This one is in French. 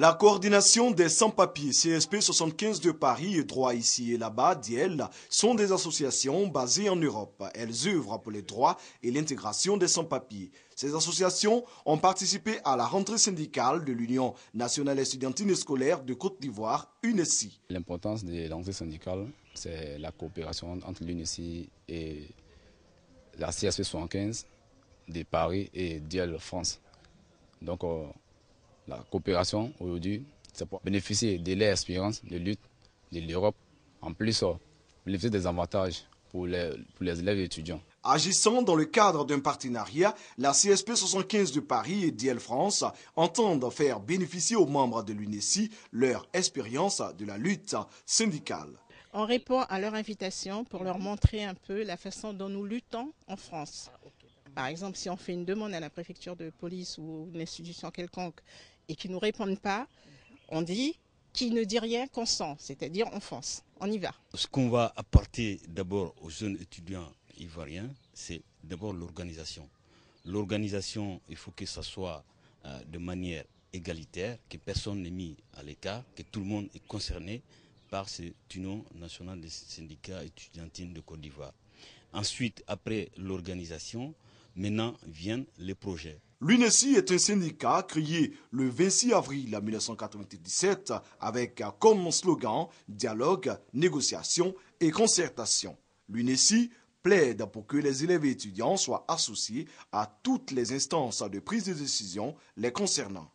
La coordination des sans-papiers CSP 75 de Paris et Droit ici et là-bas, DIEL, sont des associations basées en Europe. Elles œuvrent pour les droits et l'intégration des sans-papiers. Ces associations ont participé à la rentrée syndicale de l'Union nationale étudiante et scolaire de Côte d'Ivoire, UNESI. L'importance de l'entrée syndicale, c'est la coopération entre l'UNESI et la CSP 75 de Paris et DIEL France. Donc, euh, la coopération aujourd'hui, c'est pour bénéficier de l'expérience de lutte de l'Europe, en plus euh, bénéficier des avantages pour les, élèves et étudiants. Agissant dans le cadre d'un partenariat, la CSP 75 de Paris et DL France entendent faire bénéficier aux membres de l'UNESI leur expérience de la lutte syndicale. On répond à leur invitation pour leur montrer un peu la façon dont nous luttons en France. Par exemple, si on fait une demande à la préfecture de police ou une institution quelconque et qu'ils ne nous répondent pas, on dit qu'ils ne disent rien qu'on sent, c'est-à-dire on fonce, on y va. Ce qu'on va apporter d'abord aux jeunes étudiants ivoiriens, c'est d'abord l'organisation. L'organisation, il faut que ça soit euh, de manière égalitaire, que personne n'est mis à l'écart, que tout le monde est concerné par ce union national des syndicats étudiantines de Côte d'Ivoire. Ensuite, après l'organisation, Maintenant viennent les projets. L'UNESI est un syndicat créé le 26 avril 1997 avec comme slogan dialogue, négociation et concertation. L'UNESI plaide pour que les élèves et étudiants soient associés à toutes les instances de prise de décision les concernant.